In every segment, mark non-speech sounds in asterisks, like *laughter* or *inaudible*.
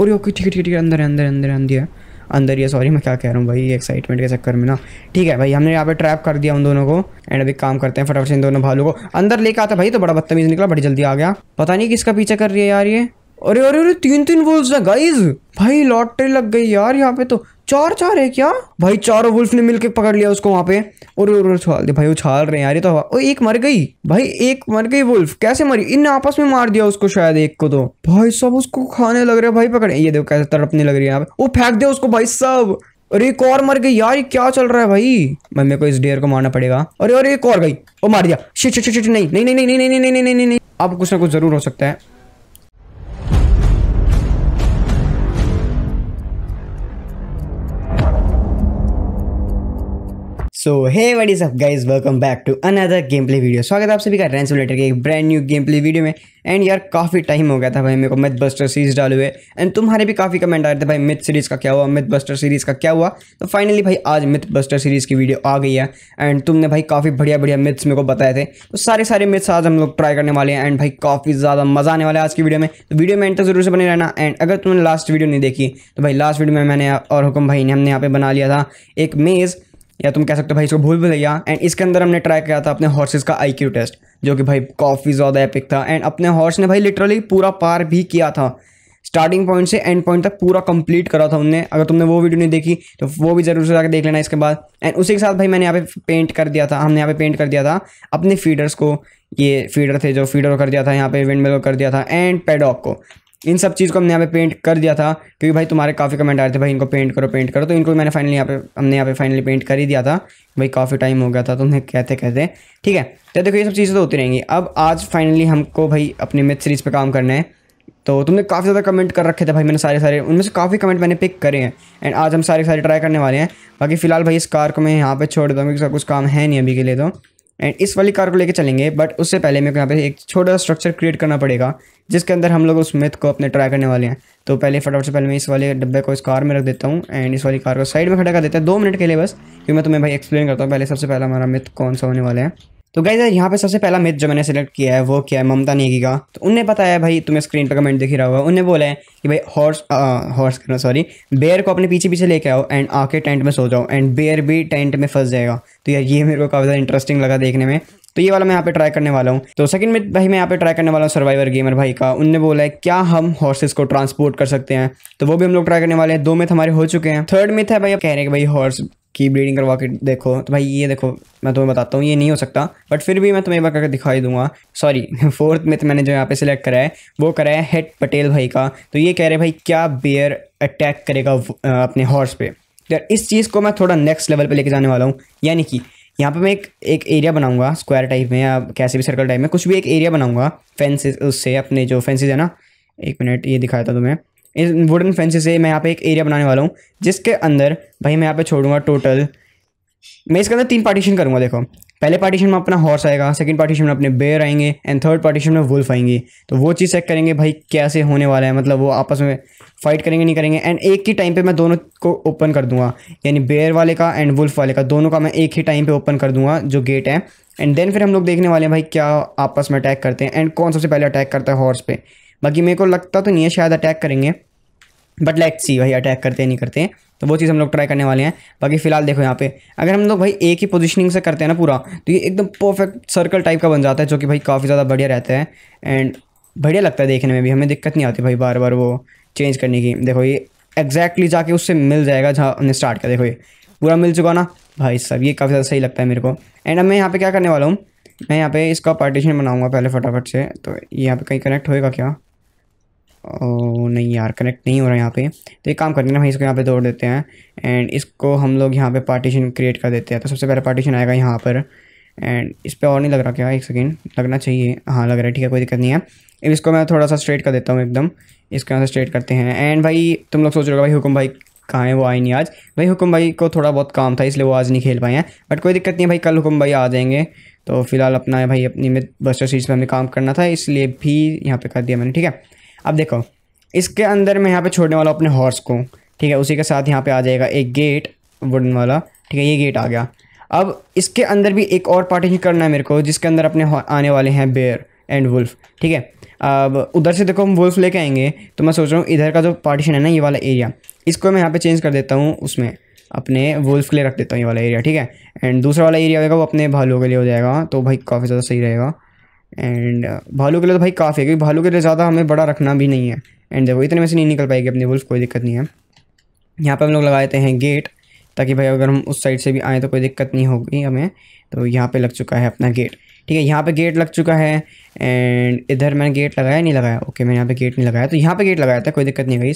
और ओके ठीक है ठीक है ठीक अंदर अंदर अंदर अंदर है अंदर ही सॉरी मैं क्या कह रहा हूँ भाई एक्साइटमेंट के चक्कर में ना ठीक है भाई हमने यहाँ पे ट्रैप कर दिया उन दोनों को एंड अभी काम करते हैं फटाफट से इन दोनों भालू को अंदर लेके आता भाई तो बड़ा बदतमीज निकला बड़ी जल्दी आ गया पता नहीं किसका पीछा कर रही है यार ये अरे अरे अरे तीन तीन वुल्फ्स है गाइस भाई लॉटरी लग गई यार यहाँ पे तो चार चार है क्या भाई चारों वुल्फ ने मिलके पकड़ लिया उसको वहां पे और उछाल दे भाई उछाल रहे हैं यार ये तो ओ एक मर गई भाई एक मर गई वुल्फ कैसे मरी इनने आपस में मार दिया उसको शायद एक को तो भाई सब उसको खाने लग रहे भाई पकड़े ये देखो कैसे तड़पने लग रही है यहाँ पे वो फेंक दे उसको भाई सब अरे एक और मर गई यार क्या चल रहा है भाई मैं मेरे को इस डेयर को मारना पड़ेगा अरे अरे एक और गई वो मार दिया शिट शिट शिट नहीं नहीं नहीं नहीं नहीं नहीं नहीं नहीं नहीं नहीं नहीं नहीं कुछ जरूर हो सकता है so hey is up guys welcome back to another game play video स्वागत आप सभी का रैन सिमुलेटर के एक brand new game play video में एंड यार काफ़ी टाइम हो गया था भाई मेरे को मिथ बस्टर सीरीज डाले हुए एंड तुम्हारे भी काफ़ी कमेंट आ रहे थे भाई मिथ सीरीज़ का क्या हुआ मिथ बस्टर सीरीज़ का क्या हुआ तो फाइनली भाई आज मिथ बस्टर सीरीज़ की वीडियो आ गई है एंड तुमने भाई काफ़ी बढ़िया बढ़िया मिथ्स मेरे को बताए थे तो सारे सारे मिथ्स आज हम लोग ट्राई करने वाले हैं एंड भाई काफ़ी ज़्यादा मज़ा आने वाला है आज की वीडियो में तो वीडियो में एंड तक जरूर से बने रहना एंड अगर तुमने लास्ट वीडियो नहीं देखी तो भाई लास्ट वीडियो में मैंने और हुक्म भाई ने हमने यहाँ पे बना लिया था एक मेज़ या तुम कह सकते हो भाई इसको भूल भैया एंड इसके अंदर हमने ट्राई किया था अपने हॉर्सेज का आई क्यू टेस्ट जो कि भाई काफ़ी ज़्यादा एपिक था एंड अपने हॉर्स ने भाई लिटरली पूरा पार भी किया था स्टार्टिंग पॉइंट से एंड पॉइंट तक पूरा कंप्लीट करा था उनने अगर तुमने वो वीडियो नहीं देखी तो वो भी जरूर से जाकर देख लेना इसके बाद एंड उसी के साथ भाई मैंने यहाँ पे पेंट कर दिया था हमने यहाँ पे पेंट कर दिया था अपने फीडर्स को ये फीडर थे जो फीडर कर दिया था यहाँ पे विंड को कर दिया था एंड पेडॉक को इन सब चीज़ को हमने यहाँ पे पेंट कर दिया था क्योंकि भाई तुम्हारे काफ़ी कमेंट आ रहे थे भाई इनको पेंट करो पेंट करो तो इनको मैंने फाइनली यहाँ पे हमने यहाँ पे फाइनली पेंट कर ही दिया था भाई काफ़ी टाइम हो गया था तो उन्हें कहते कहते ठीक है तो देखो ये सब चीज़ें तो होती रहेंगी अब आज फाइनली हमको भाई अपने मिथ सीरीज़ पर काम करना है तो तुमने काफ़ी ज़्यादा कमेंट कर रखे थे भाई मैंने सारे सारे उनमें से काफ़ी कमेंट मैंने पिक करे हैं एंड आज हम सारे सारे ट्राई करने वाले हैं बाकी फिलहाल भाई इस कार को मैं यहाँ पर छोड़ दूँगा सब कुछ काम है नहीं अभी के लिए तो एंड इस वाली कार को लेके चलेंगे बट उससे पहले मेरे को यहाँ पे एक छोटा स्ट्रक्चर क्रिएट करना पड़ेगा जिसके अंदर हम लोग उस मिथ को अपने ट्राई करने वाले हैं तो पहले फटाफट से पहले मैं इस वाले डब्बे को इस कार में रख देता हूँ एंड इस वाली कार को साइड में खड़ा कर देता है दो मिनट के लिए बस क्योंकि मैं तुम्हें भाई एक्सप्लेन करता हूँ पहले सबसे पहला हमारा मिथ कौन सा होने वाला है तो गाइज यहाँ पे सबसे पहला मिथ जो मैंने सेलेक्ट किया है वो क्या है ममता नेगी का तो उनने बताया भाई तुम्हें स्क्रीन पर कमेंट दिख रहा होगा उन्होंने बोला है कि भाई हॉर्स हॉर्स करना सॉरी बेयर को अपने पीछे पीछे लेके आओ एंड आके टेंट में सो जाओ एंड बेयर भी टेंट में फंस जाएगा तो यार ये मेरे को काफ़ी ज़्यादा इंटरेस्टिंग लगा देखने में तो ये वाला मैं यहाँ पे ट्राई करने वाला हूँ तो सेकंड में भाई मैं यहाँ पे ट्राई करने वाला हूँ सर्वाइवर गेमर भाई का उनने बोला है क्या हम हॉर्सेस को ट्रांसपोर्ट कर सकते हैं तो वो भी हम लोग ट्राई करने वाले हैं दो मिथ हमारे हो चुके हैं थर्ड मिथ है भाई कह रहे हैं कि भाई हॉर्स की ब्लीडिंग करवा के देखो तो भाई ये देखो मैं तुम्हें बताता हूँ ये नहीं हो सकता बट फिर भी मैं तुम्हें एक बार करके दिखाई दूंगा सॉरी फोर्थ में तो मैंने जो यहाँ पे सिलेक्ट करा है वो करा है हेड पटेल भाई का तो ये कह रहे भाई क्या बेयर अटैक करेगा अपने हॉर्स पे तो यार इस चीज़ को मैं थोड़ा नेक्स्ट लेवल पर लेके जाने वाला हूँ यानी कि यहाँ पर मैं एक एक एरिया बनाऊंगा स्क्वायर टाइप में या कैसे भी सर्कल टाइप में कुछ भी एक एरिया बनाऊंगा फेंसेज उससे अपने जो फेंसेज है ना एक मिनट ये दिखाया था तुम्हें इन वुडन फेंसेस से मैं यहाँ पे एक एरिया बनाने वाला हूँ जिसके अंदर भाई मैं यहाँ पे छोड़ूंगा टोटल मैं इसके अंदर तीन पार्टीशन करूँगा देखो पहले पार्टीशन में अपना हॉर्स आएगा सेकंड पार्टीशन में अपने बेयर आएंगे एंड थर्ड पार्टीशन में वुल्फ आएंगे तो वो चीज़ चेक करेंगे भाई कैसे होने वाला है मतलब वो आपस में फाइट करेंगे नहीं करेंगे एंड एक ही टाइम पे मैं दोनों को ओपन कर दूंगा यानी बेयर वाले का एंड वुल्फ वाले का दोनों का मैं एक ही टाइम पर ओपन कर दूंगा जो गेट है एंड देन फिर हम लोग देखने वाले हैं भाई क्या आपस में अटैक करते हैं एंड कौन सबसे पहले अटैक करता है हॉर्स पर बाकी मेरे को लगता तो नहीं है शायद अटैक करेंगे बट लेट सी भाई अटैक करते हैं नहीं करते हैं तो वो चीज़ हम लोग ट्राई करने वाले हैं बाकी फिलहाल देखो यहाँ पे अगर हम लोग भाई एक ही पोजीशनिंग से करते हैं ना पूरा तो ये एकदम परफेक्ट सर्कल टाइप का बन जाता है जो कि भाई काफ़ी ज़्यादा बढ़िया रहता है एंड बढ़िया लगता है देखने में भी हमें दिक्कत नहीं आती भाई बार बार वो चेंज करने की देखो ये एग्जैक्टली जाके उससे मिल जाएगा जहाँ हमने स्टार्ट किया देखो ये पूरा मिल चुका ना भाई साहब ये काफ़ी ज़्यादा सही लगता है मेरे को एंड अब मैं यहाँ पर क्या करने वाला हूँ मैं यहाँ पे इसका पार्टीशन बनाऊँगा पहले फटाफट से तो ये यहाँ पर कहीं कनेक्ट होएगा क्या और नहीं यार कनेक्ट नहीं हो रहा है यहाँ पे तो एक काम हैं ना भाई इसको यहाँ पे दौड़ देते हैं एंड इसको हम लोग यहाँ पे पार्टीशन क्रिएट कर देते हैं तो सबसे पहले पार्टीशन आएगा यहाँ पर एंड इस पर और नहीं लग रहा क्या एक सेकेंड लगना चाहिए हाँ लग रहा है ठीक है कोई दिक्कत नहीं है अब इसको मैं थोड़ा सा स्ट्रेट कर देता हूँ एकदम इसको यहाँ से स्ट्रेट करते हैं एंड भाई तुम लोग सोच रहे हो भाई हुकुम भाई कहाँ है वो आए नहीं आज भाई हुकुम भाई को थोड़ा बहुत काम था इसलिए वो आज नहीं खेल पाए हैं बट कोई दिक्कत नहीं है भाई कल हुकुम भाई आ जाएंगे तो फिलहाल अपना भाई अपनी में बस्टर सीरीज पर हमें काम करना था इसलिए भी यहाँ पे कर दिया मैंने ठीक है अब देखो इसके अंदर मैं यहाँ पे छोड़ने वाला अपने हॉर्स को ठीक है उसी के साथ यहाँ पे आ जाएगा एक गेट वुडन वाला ठीक है ये गेट आ गया अब इसके अंदर भी एक और पार्टीशन करना है मेरे को जिसके अंदर अपने आने वाले हैं बेयर एंड वुल्फ ठीक है अब उधर से देखो हम वुल्फ लेके आएंगे तो मैं सोच रहा हूँ इधर का जो पार्टीशन है ना ये वाला एरिया इसको मैं यहाँ पे चेंज कर देता हूँ उसमें अपने वुल्फ के लिए रख देता हूँ ये वाला एरिया ठीक है एंड दूसरा वाला एरिया होगा वो अपने भालुओं के लिए हो जाएगा तो भाई काफ़ी ज़्यादा सही रहेगा एंड uh, भालू के लिए तो भाई काफ़ी है क्योंकि भालू के लिए ज़्यादा हमें बड़ा रखना भी नहीं है एंड वो इतने में से नहीं निकल पाएगी अपनी वुल्फ कोई दिक्कत नहीं है यहाँ पर हम लोग लगाते हैं गेट ताकि भाई अगर हम उस साइड से भी आएँ तो कोई दिक्कत नहीं होगी हमें तो यहाँ पर लग चुका है अपना गेट ठीक है यहाँ पे गेट लग चुका है एंड इधर मैंने गेट लगाया नहीं लगाया ओके मैंने यहाँ पे गेट नहीं लगाया तो यहाँ पे गेट लगाया था कोई दिक्कत नहीं गई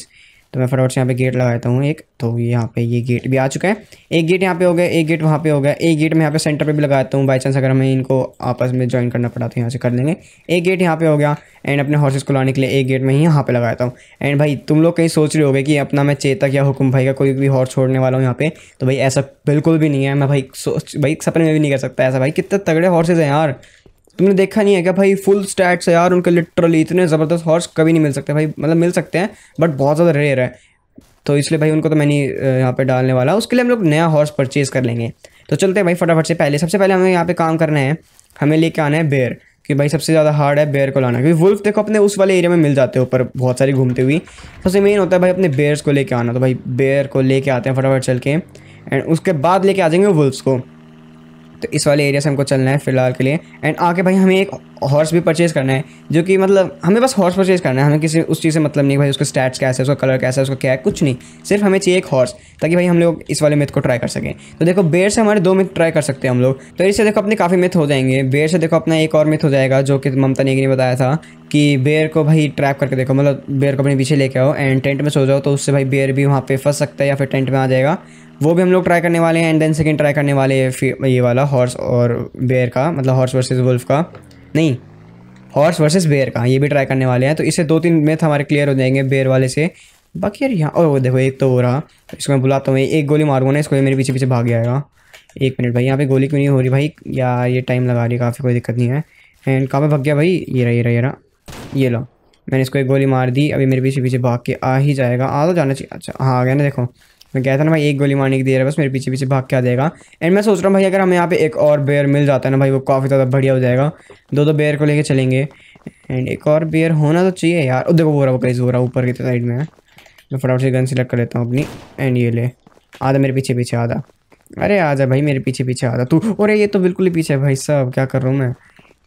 तो मैं फटाफट से यहाँ पे गेट लगाता हूँ एक तो यहाँ पे ये गेट भी आ चुका है एक गेट यहाँ पे हो गया एक गेट वहाँ पे हो गया एक गेट मैं यहाँ पे सेंटर पे भी लगाता हूँ बाई चांस अगर हमें इनको आपस में ज्वाइन करना पड़ा तो यहाँ से कर लेंगे एक गेट यहाँ पे हो गया एंड अपने हॉर्सेस को लाने के लिए एक गेट में ही यहाँ पे लगाता हूँ एंड भाई तुम लोग कहीं सोच रहे हो कि अपना मैं चेतक या हुकुम भाई का कोई भी हॉर्स छोड़ने वाला हूँ यहाँ पे तो भाई ऐसा बिल्कुल भी नहीं है मैं भाई सोच भाई सपने में भी नहीं कर सकता ऐसा भाई कितने तगड़े हॉर्सेज हैं यार तुमने देखा नहीं है क्या भाई फुल स्टैट्स है यार उनके लिटरली इतने ज़बरदस्त हॉर्स कभी नहीं मिल सकते भाई मतलब मिल सकते हैं बट बहुत ज़्यादा रेयर है तो इसलिए भाई उनको तो मैं नहीं यहाँ पे डालने वाला उसके लिए हम लोग नया हॉर्स परचेज कर लेंगे तो चलते हैं भाई फटाफट से पहले सबसे पहले हमें यहाँ पे काम करना है हमें लेके आना है बेर कि भाई सबसे ज़्यादा हार्ड है बेयर को लाना क्योंकि वुल्फ देखो अपने उस वाले एरिया में मिल जाते हैं ऊपर बहुत सारी घूमते हुए सबसे मेन होता है भाई अपने बेयर्स को लेके आना तो भाई बेयर को लेके आते हैं फटाफट चल के एंड उसके बाद लेके आ जाएंगे वुल्फ्स को तो इस वाले एरिया से हमको चलना है फ़िलहाल के लिए एंड आके भाई हमें एक हॉर्स भी परचेज़ करना है जो कि मतलब हमें बस हॉर्स परचेज़ करना है हमें किसी उस चीज़ से मतलब नहीं भाई उसका स्टैट्स कैसा है उसका कलर कैसा है उसका क्या है कुछ नहीं सिर्फ हमें चाहिए एक हॉर्स ताकि भाई हम लोग इस वाले मिथ को ट्राई कर सकें तो देखो बेर से हमारे दो मिथ ट्राई कर सकते हैं हम लोग तो इससे देखो अपने काफ़ी मिथ हो जाएंगे बेर से देखो अपना एक और मिथ हो जाएगा जो कि ममता नेगी ने बताया था कि बेयर को भाई ट्रैप करके देखो मतलब बेयर को अपने पीछे लेके आओ एंड टेंट में सो जाओ तो उससे भाई बेयर भी वहाँ पे फंस सकता है या फिर टेंट में आ जाएगा वो भी हम लोग ट्राई करने वाले हैं एंड देन सेकेंड ट्राई करने वाले ये वाला हॉर्स और बेयर का मतलब हॉर्स वर्सेस वुल्फ का नहीं हॉर्स वर्सेस बेयर का ये भी ट्राई करने वाले हैं तो इससे दो तीन मेथ हमारे क्लियर हो जाएंगे बेयर वाले से बाकी यार यहाँ और देखो एक तो हो रहा इसको मैं बुलाता हूँ एक गोली मारूंगा ना इसको मेरे पीछे पीछे भाग जाएगा एक मिनट भाई यहाँ पे गोली क्यों नहीं हो रही भाई यार ये टाइम लगा रही है काफ़ी कोई दिक्कत नहीं है एंड कहाँ पे भाग गया भाई ये रहा ये रहा ये रहा ये लो मैंने इसको एक गोली मार दी अभी मेरे पीछे पीछे भाग के आ ही जाएगा आ तो जाना चाहिए अच्छा हाँ आ गया ना देखो मैं कहता ना भाई एक गोली मारने की दे रहा है बस मेरे पीछे पीछे भाग के आ जाएगा एंड मैं सोच रहा हूँ भाई अगर हमें यहाँ पे एक और बेयर मिल जाता है ना भाई वो काफ़ी ज़्यादा बढ़िया हो जाएगा दो दो बेयर को लेके चलेंगे एंड एक और बेयर होना तो चाहिए यार और देखो वो रहा वो कहीं हो रहा ऊपर की साइड में मैं फटाफट से गन सिलेक्ट कर लेता हूँ अपनी एंड ये ले आधा मेरे पीछे पीछे आधा अरे आजा भाई मेरे पीछे पीछे आधा तू अरे ये तो बिल्कुल ही पीछे है भाई साहब क्या कर रहा हूँ मैं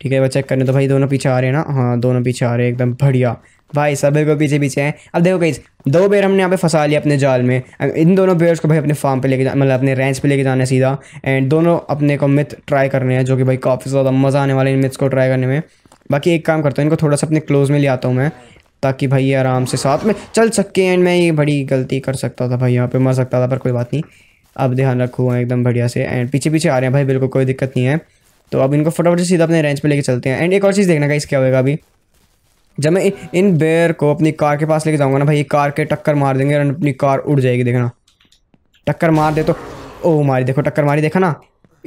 ठीक है वो चेक करने तो भाई दोनों पीछे आ रहे हैं ना हाँ दोनों पीछे आ रहे हैं एकदम बढ़िया भाई सब बिल्कुल पीछे पीछे हैं अब देखो कहीं दो बेर हमने यहाँ पे फंसा लिया अपने जाल में इन दोनों बेयर्स को भाई अपने फार्म पे लेके मतलब अपने रेंच पे लेके जाना है सीधा एंड दोनों अपने को मिथ ट्राई करने हैं जो कि भाई काफ़ी ज़्यादा मज़ा आने वाला है इन मिथ्स को ट्राई करने में बाकी एक काम करता हूँ इनको थोड़ा सा अपने क्लोज में ले आता हूँ मैं ताकि भाई ये आराम से साथ में चल सके एंड मैं ये बड़ी गलती कर सकता था भाई यहाँ पर मर सकता था पर कोई बात नहीं अब ध्यान रखूँ एकदम बढ़िया से एंड पीछे पीछे आ रहे हैं भाई बिल्कुल कोई दिक्कत नहीं है तो अब इनको फटाफट से सीधा अपने रेंज पे लेके चलते हैं एंड एक और चीज़ देखना का इस क्या होगा अभी जब मैं इन बेयर को अपनी कार के पास लेके जाऊंगा ना भाई कार के टक्कर मार देंगे और अपनी कार उड़ जाएगी देखना टक्कर मार दे तो ओ मारी देखो टक्कर मारी देखा ना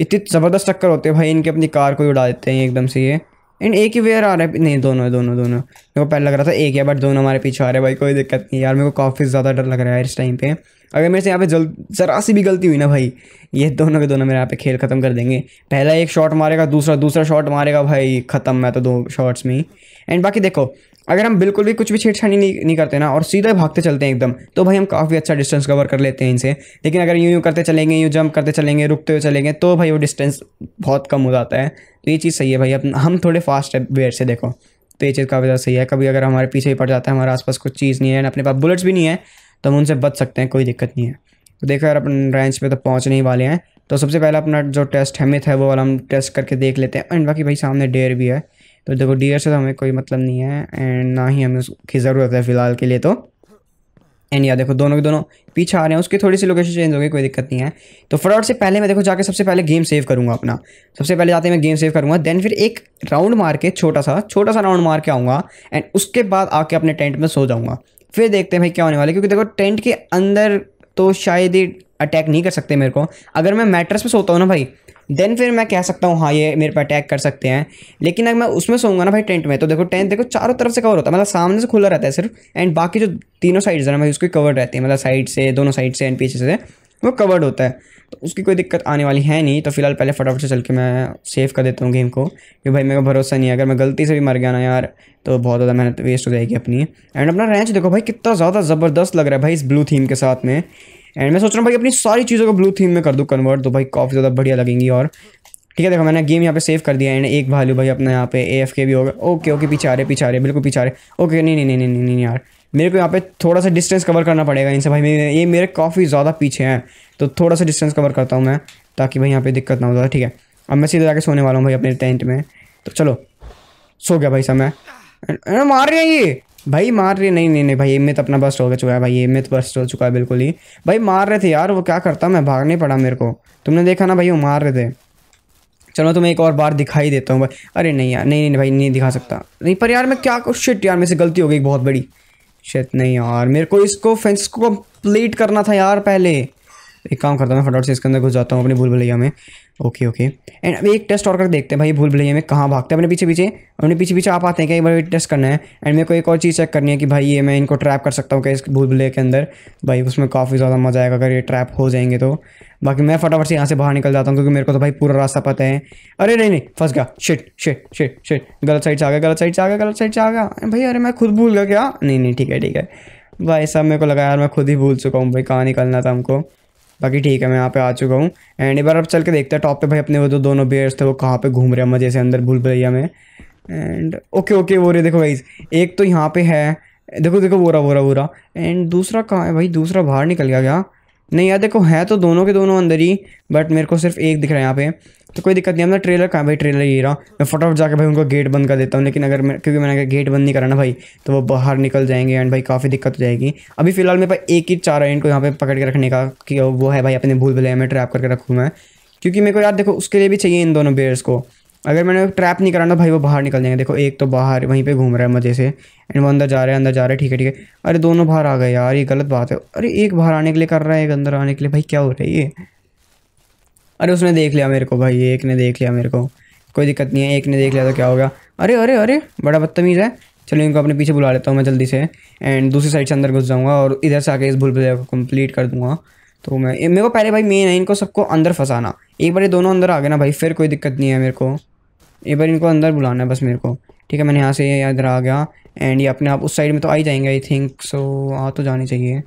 इतनी ज़बरदस्त टक्कर होते हैं भाई इनके अपनी कार को ही उड़ा देते हैं एकदम से ये एंड एक ही वेयर आ रहा है नहीं दोनों दोनों दोनों मेरे को पहले लग रहा था एक है बट दोनों हमारे पीछे आ रहे हैं भाई कोई दिक्कत नहीं यार मेरे को काफ़ी ज़्यादा डर लग रहा है इस टाइम पे अगर मेरे से यहाँ पे जल जरा सी भी गलती हुई ना भाई ये दोनों के दोनों मेरे यहाँ पे खेल ख़त्म कर देंगे पहला एक शॉट मारेगा दूसरा दूसरा शॉट मारेगा भाई ख़त्म मैं तो दो शॉट्स में ही एंड बाकी देखो अगर हम बिल्कुल भी कुछ भी छेड़छाड़ी नहीं नहीं करते ना और सीधे भागते चलते हैं एकदम तो भाई हम काफ़ी अच्छा डिस्टेंस कवर कर लेते हैं इनसे लेकिन अगर यूँ यूँ करते चलेंगे यूँ जंप करते चलेंगे रुकते हुए चलेंगे तो भाई वो डिस्टेंस बहुत कम हो जाता है तो ये चीज़ सही है भाई हम थोड़े फास्ट है वेयर से देखो तो ये चीज़ काफ़ी ज़्यादा सही है कभी अगर हमारे पीछे ही पड़ जाता है हमारे आसपास कुछ चीज़ नहीं है अपने पास बुलेट्स भी नहीं है तो हम उनसे बच सकते हैं कोई दिक्कत नहीं है तो देखो यार अपन रेंज पे तो पहुँचने ही वाले हैं तो सबसे पहले अपना जो टेस्ट हेमित है वो वाला हम टेस्ट करके देख लेते हैं एंड बाकी भाई सामने डेयर भी है तो देखो डियर से तो हमें कोई मतलब नहीं है एंड ना ही हमें उसकी ज़रूरत है फ़िलहाल के लिए तो एंड या देखो दोनों के दोनों पीछे आ रहे हैं उसकी थोड़ी सी लोकेशन चेंज हो गई कोई दिक्कत नहीं है तो फटाफट से पहले मैं देखो जाके सबसे पहले गेम सेव करूँगा अपना सबसे पहले जाते मैं गेम सेव करूँगा देन फिर एक राउंड मार के छोटा सा छोटा सा राउंड मार के आऊँगा एंड उसके बाद आके अपने टेंट में सो जाऊँगा फिर देखते हैं भाई क्या होने वाला है क्योंकि देखो टेंट के अंदर तो शायद ही अटैक नहीं कर सकते मेरे को अगर मैं मैट्रेस पे सोता हूँ ना भाई देन फिर मैं कह सकता हूँ हाँ ये मेरे पर अटैक कर सकते हैं लेकिन अगर मैं उसमें सोऊंगा ना भाई टेंट में तो देखो टेंट देखो चारों तरफ से कवर होता है मतलब सामने से खुला रहता है सिर्फ एंड बाकी जो तीनों साइड्स है ना भाई उसकी कवर रहती है मतलब साइड से दोनों साइड से एंड पीछे से वो कवर्ड होता है तो उसकी कोई दिक्कत आने वाली है नहीं तो फिलहाल पहले फटाफट से चल के मैं सेव कर देता हूँ गेम को कि भाई मेरे को भरोसा नहीं है अगर मैं गलती से भी मर गया ना यार तो बहुत ज़्यादा मेहनत वेस्ट हो जाएगी अपनी एंड अपना रेंच देखो भाई कितना ज़्यादा ज़बरदस्त लग रहा है भाई इस ब्लू थीम के साथ में एंड मैं सोच रहा हूँ भाई अपनी सारी चीज़ों को ब्लू थीम में कर दूँ कन्वर्ट तो भाई काफ़ी ज़्यादा बढ़िया लगेंगी और ठीक है देखो मैंने गेम यहाँ पे सेव कर दिया एंड एक भालू भाई अपना यहाँ पे ए एफ के भी होगा ओके ओके पीछे आ रहे पीछे आ रहे बिल्कुल पीछे आ रहे ओके नहीं नहीं नहीं नहीं नहीं यार मेरे को यहाँ पे थोड़ा सा डिस्टेंस कवर करना पड़ेगा इनसे भाई ये मेरे काफ़ी ज़्यादा पीछे हैं तो थोड़ा सा डिस्टेंस कवर करता हूँ मैं ताकि भाई यहाँ पे दिक्कत ना हो ज़्यादा ठीक है अब मैं सीधे जाके सोने वाला हूँ भाई अपने टेंट में तो चलो सो गया भाई सब मैं मार रहे हैं ये भाई मार रहे नहीं नहीं नहीं भाई हिम्मत अपना बस्ट हो चुका है भाई हिम्मत बस्ट हो चुका है बिल्कुल ही भाई मार रहे थे यार वो क्या करता मैं भागने पड़ा मेरे को तुमने देखा ना भाई वो मार रहे थे चलो तुम्हें एक और बार दिखाई देता हूँ भाई अरे नहीं यार नहीं नहीं भाई नहीं दिखा सकता नहीं पर यार मैं क्या शिट यार मेरे से गलती हो गई बहुत बड़ी शिट नहीं यार मेरे को इसको फेंस को कंप्लीट करना था यार पहले एक काम करता हूँ मैं फटाफट से इसके अंदर घुस जाता हूँ अपनी भूल भलैया में ओके ओके एंड अभी एक टेस्ट और कर देखते हैं भाई भूल भलैया में कहाँ भागते हैं अपने पीछे पीछे अपने पीछे पीछे आप आते हैं कि एक बार टेस्ट करना है एंड मेरे को एक और चीज़ चेक करनी है कि भाई ये मैं इनको ट्रैप कर सकता हूँ क्या इस भूल भलैया के अंदर भाई उसमें काफ़ी ज़्यादा मज़ा आएगा अगर ये ट्रैप हो जाएंगे तो बाकी मैं फटाफट से यहाँ से बाहर निकल जाता हूँ क्योंकि मेरे को तो भाई पूरा रास्ता पता है अरे नहीं नहीं फंस गया शिट शिट शिट शिट गलत साइड से आ गया गलत साइड से आ गया गलत साइड से आ गया भाई अरे मैं खुद भूल गया क्या नहीं नहीं ठीक है ठीक है भाई साहब मेरे को लगा यार मैं खुद ही भूल चुका हूँ भाई कहाँ निकलना था हमको बाकी ठीक है मैं यहाँ पे आ चुका हूँ एंड एक बार अब चल के देखते हैं टॉप पे भाई अपने वो जो दोनों बेयर्स थे वो कहाँ पे घूम रहे हैं मज़े से अंदर भूल भैया में एंड ओके ओके वो रही देखो भाई एक तो यहाँ पे है देखो देखो वो रहा वो रहा वो रहा एंड दूसरा कहाँ है भाई दूसरा बाहर निकल गया क्या नहीं यार देखो है तो दोनों के दोनों अंदर ही बट मेरे को सिर्फ एक दिख रहा है यहाँ पे तो कोई दिक्कत नहीं अपना ट्रेलर कहाँ भाई ट्रेलर ये रहा मैं फटाफट जाकर भाई उनको गेट बंद कर देता हूँ लेकिन अगर मैं क्योंकि मैंने अगर गेट बंद नहीं करा ना भाई तो वो बाहर निकल जाएंगे एंड भाई काफ़ी दिक्कत हो जाएगी अभी फिलहाल मेरे पास एक ही चार है इनको यहाँ पे पकड़ के रखने का कि वो है भाई अपने भूल भले मैं ट्रैप करके रखूँ मैं क्योंकि मेरे को यार देखो उसके लिए भी चाहिए इन दोनों बेयर्स को अगर मैंने ट्रैप नहीं कराना भाई वो बाहर निकल जाएंगे देखो एक तो बाहर वहीं पे घूम रहा है मज़े से एंड वो अंदर जा रहा है अंदर जा रहा है ठीक है ठीक है अरे दोनों बाहर आ गए यार ये गलत बात है अरे एक बाहर आने के लिए कर रहा है एक अंदर आने के लिए भाई क्या हो रहा है ये अरे उसने देख लिया मेरे को भाई एक ने देख लिया मेरे को कोई दिक्कत नहीं है एक ने देख लिया तो क्या हो गया अरे अरे अरे बड़ा बदतमीज़ है चलो इनको अपने पीछे बुला लेता हूँ मैं जल्दी से एंड दूसरी साइड से अंदर घुस जाऊँगा और इधर से आके इस भूल भुलैया को कंप्लीट कर दूँगा तो मैं मेरे को पहले भाई मेन है इनको सबको अंदर फंसाना एक बार ये दोनों अंदर आ गए ना भाई फिर कोई दिक्कत नहीं है मेरे को एक बार इनको अंदर बुलाना है बस मेरे को ठीक है मैंने यहाँ से इधर आ गया एंड ये अपने आप उस साइड में तो आ ही जाएंगे आई थिंक सो आ तो जानी चाहिए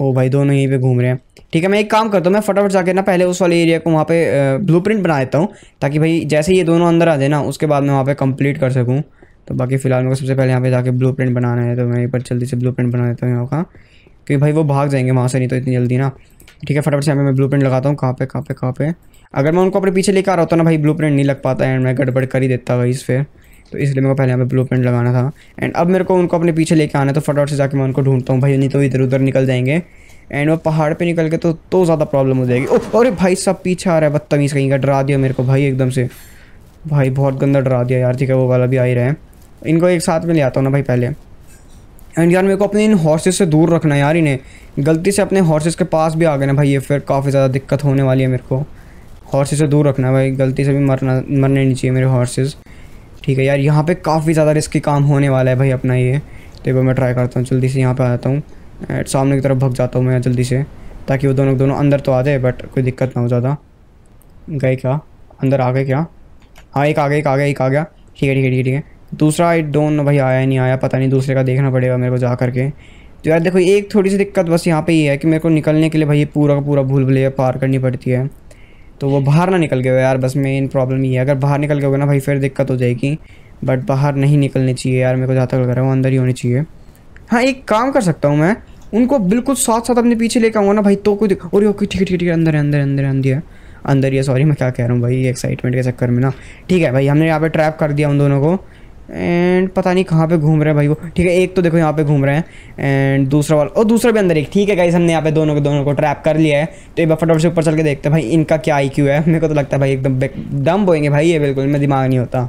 ओ भाई दोनों यहीं पे घूम रहे हैं ठीक है मैं एक काम करता हूँ मैं फटाफट जाकर ना पहले उस वाले एरिया को वहाँ पे ब्लूप्रिंट बना देता हूँ ताकि भाई जैसे ये दोनों अंदर आ जाए ना उसके बाद मैं वहाँ पे कंप्लीट कर सकूँ तो बाकी फ़िलहाल मेरे को सबसे पहले यहाँ पे जाके ब्लू बनाना है तो मैं एक बार जल्दी से ब्लू बना देता हूँ यहाँ का क्योंकि भाई वो भाग जाएंगे वहाँ से नहीं तो इतनी जल्दी ना ठीक है फटाफट से यहाँ मैं ब्लू प्रिंट लगाता हूँ कहाँ पे कहाँ पे कहाँ पे अगर मैं उनको अपने पीछे लेकर आ रहा होता ना भाई ब्लू प्रिंट नहीं लग पाता एंड मैं गड़बड़ कर ही देता भाई इस फिर तो इसलिए मेरे को पहले यहाँ पे ब्लू प्रिंट लगाना था एंड अब मेरे को उनको अपने पीछे लेके आना है तो फटाफट से जाकर मैं उनको ढूंढता हूँ भाई नहीं तो इधर उधर निकल जाएंगे एंड वो पहाड़ पे निकल के तो तो ज़्यादा प्रॉब्लम हो जाएगी ओह अरे भाई सब पीछे आ रहा है बदतमीज़ कहीं का डरा दिया मेरे को भाई एकदम से भाई बहुत गंदा डरा दिया यार ठीक है वो वाला भी आ ही रहे हैं इनको एक साथ में ले आता हूँ ना भाई पहले एंड यार मेरे को अपने इन हॉर्सेस से दूर रखना यार इन्हें गलती से अपने हॉर्सेस के पास भी आ गए ना भाई ये फिर काफ़ी ज़्यादा दिक्कत होने वाली है मेरे को हॉर्सेस से दूर रखना है भाई गलती से भी मरना मरने नहीं चाहिए मेरे हॉर्सेस ठीक है यार यहाँ पे काफ़ी ज़्यादा रिस्की काम होने वाला है भाई अपना ये तो मैं ट्राई करता हूँ जल्दी से यहाँ पर आता हूँ हूँ सामने की तरफ भग जाता हूँ मैं जल्दी से ताकि वो दोनों दोनों अंदर तो आ जाए बट कोई दिक्कत ना हो ज़्यादा गए क्या अंदर आ गए क्या हाँ एक आ गए एक आ गया एक आ गया ठीक है ठीक है ठीक है ठीक है दूसरा आई डोंट नो भाई आया नहीं आया पता नहीं दूसरे का देखना पड़ेगा मेरे को जा करके तो यार देखो एक थोड़ी सी दिक्कत बस यहाँ पे ये है कि मेरे को निकलने के लिए भाई पूरा का पूरा भूल भुलैया पार करनी पड़ती है तो वो बाहर ना निकल गए यार बस मेन प्रॉब्लम ये है अगर बाहर निकल गए ना भाई फिर दिक्कत हो जाएगी बट बाहर नहीं निकलनी चाहिए यार मेरे को जहाँ तक लग रहा है वो अंदर ही होनी चाहिए हाँ एक काम कर सकता हूँ मैं उनको बिल्कुल साथ साथ अपने पीछे लेकर आऊँगा ना भाई तो कोई और ओके ठीक ठीक ठीक है अंदर अंदर अंदर अंदर है अंदर ही सॉरी मैं क्या कह रहा हूँ भाई एक्साइटमेंट के चक्कर में ना ठीक है भाई हमने यहाँ पे ट्रैप कर दिया उन दोनों को एंड पता नहीं कहाँ पे घूम रहे हैं भाई वो ठीक है एक तो देखो यहाँ पे घूम रहे हैं एंड दूसरा वाला और दूसरा भी अंदर एक ठीक है गाइस हमने यहाँ पे दोनों के दोनों को ट्रैप कर लिया है तो एक बार फटाफट से ऊपर चल के देखते हैं भाई इनका क्या आई है मेरे को तो लगता है भाई एकदम दम बोएंगे भाई ये बिल्कुल मैं दिमाग नहीं होता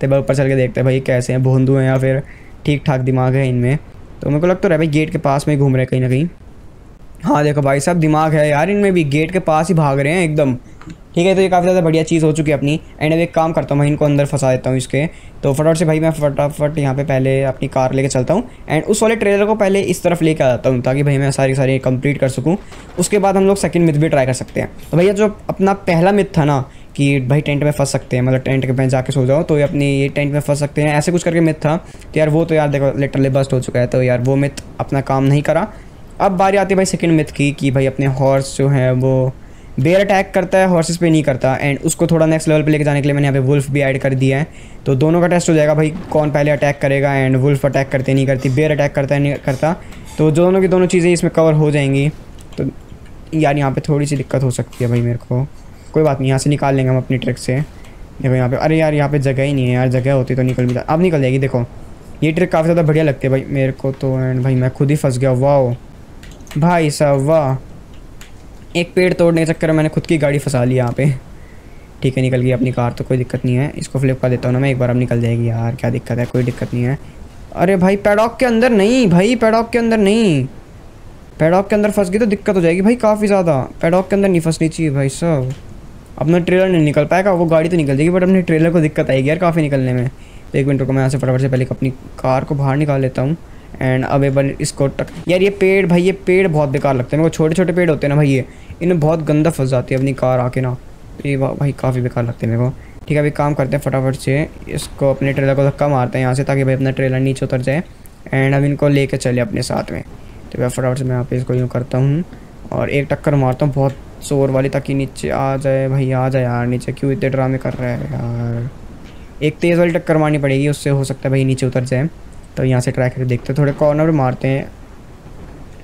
तो एक बार ऊपर चल के देखते हैं भाई कैसे हैं भोंदू हैं या फिर ठीक ठाक दिमाग है इनमें तो मेरे को लगता है भाई गेट के पास में ही घूम रहे हैं कहीं ना कहीं हाँ देखो भाई साहब दिमाग है यार इनमें भी गेट के पास ही भाग रहे हैं एकदम ठीक है तो ये काफ़ी ज़्यादा बढ़िया चीज़ हो चुकी है अपनी एंड अब एक काम करता हूँ मैं इनको अंदर फंसा देता हूँ इसके तो फटाफट से भाई मैं फटाफट यहाँ पे पहले अपनी कार लेके चलता हूँ एंड उस वाले ट्रेलर को पहले इस तरफ लेके आ जाता हूँ ताकि भाई मैं सारी सारी कंप्लीट कर सकूँ उसके बाद हम लोग सेकंड मिथ भी ट्राई कर सकते हैं तो भैया जो अपना पहला मिथ था ना कि भाई टेंट में फंस सकते हैं मतलब टेंट के मैं जाके सो जाओ तो ये अपनी ये टेंट में फंस सकते हैं ऐसे कुछ करके मिथ था तो यार वो तो यार देखो लिटरली बस्ट हो चुका है तो यार वो मिथ अपना काम नहीं करा अब बारी आती है भाई सेकेंड मिथ की कि भाई अपने हॉर्स जो है वो बेयर अटैक करता है हॉर्सेस पे नहीं करता एंड उसको थोड़ा नेक्स्ट लेवल पे लेके जाने के लिए मैंने यहाँ पे वुल्फ भी ऐड कर दिया है तो दोनों का टेस्ट हो जाएगा भाई कौन पहले अटैक करेगा एंड वुल्फ अटैक करते नहीं करती बेयर अटैक करता नहीं करता तो दोनों की दोनों चीज़ें इसमें कवर हो जाएंगी तो यार यहाँ पर थोड़ी सी दिक्कत हो सकती है भाई मेरे को कोई बात नहीं यहाँ से निकाल लेंगे हम अपनी ट्रिक से देखो यहाँ पर अरे यार यहाँ पर जगह ही नहीं है यार जगह होती तो निकल भी अब निकल जाएगी देखो ये ट्रिक काफ़ी ज़्यादा बढ़िया लगती है भाई मेरे को तो एंड भाई मैं खुद ही फंस गया वाह भाई साहब वाह एक पेड़ तोड़ने के चक्कर में मैंने खुद की गाड़ी फंसा ली यहाँ पे ठीक है निकल गई अपनी कार तो कोई दिक्कत नहीं है इसको फ्लिप कर देता हूँ ना मैं एक बार अब निकल जाएगी यार क्या दिक्कत है कोई दिक्कत नहीं है अरे भाई पैडॉक के अंदर नहीं भाई पैडॉक के अंदर नहीं पैडॉक के अंदर फंस गई तो दिक्कत हो जाएगी भाई काफ़ी ज़्यादा पैडॉक के अंदर नहीं फंसनी चाहिए भाई साहब अपना ट्रेलर नहीं निकल पाएगा वो गाड़ी तो निकल जाएगी बट अपने ट्रेलर को दिक्कत आएगी यार काफ़ी निकलने में तो एक मिनट को मैं यहाँ से फटाफट से पहले अपनी कार को बाहर निकाल लेता हूँ एंड अवेबल इसको तक यार ये पेड़ भाई ये पेड़ बहुत बेकार लगते हैं वो छोटे छोटे पेड़ होते हैं ना भाई ये इन्हें बहुत गंदा फंस जाती है अपनी कार आके ना ये भाई काफ़ी बेकार लगते हैं मेरे को ठीक है अभी काम करते हैं फटाफट से इसको अपने ट्रेलर को धक्का मारते हैं यहाँ से ताकि भाई अपना ट्रेलर नीचे उतर जाए एंड हम इनको ले कर चले अपने साथ में तो भाई फटाफट से मैं यहाँ पे इसको यूँ करता हूँ और एक टक्कर मारता हूँ बहुत शोर वाली ताकि नीचे आ जाए भाई आ जाए यार नीचे क्यों इतने ड्रामे कर रहा है यार एक तेज़ वाली टक्कर मारनी पड़ेगी उससे हो सकता है भाई नीचे उतर जाए तो यहाँ से ट्राई करके देखते हैं थोड़े कॉर्नर मारते हैं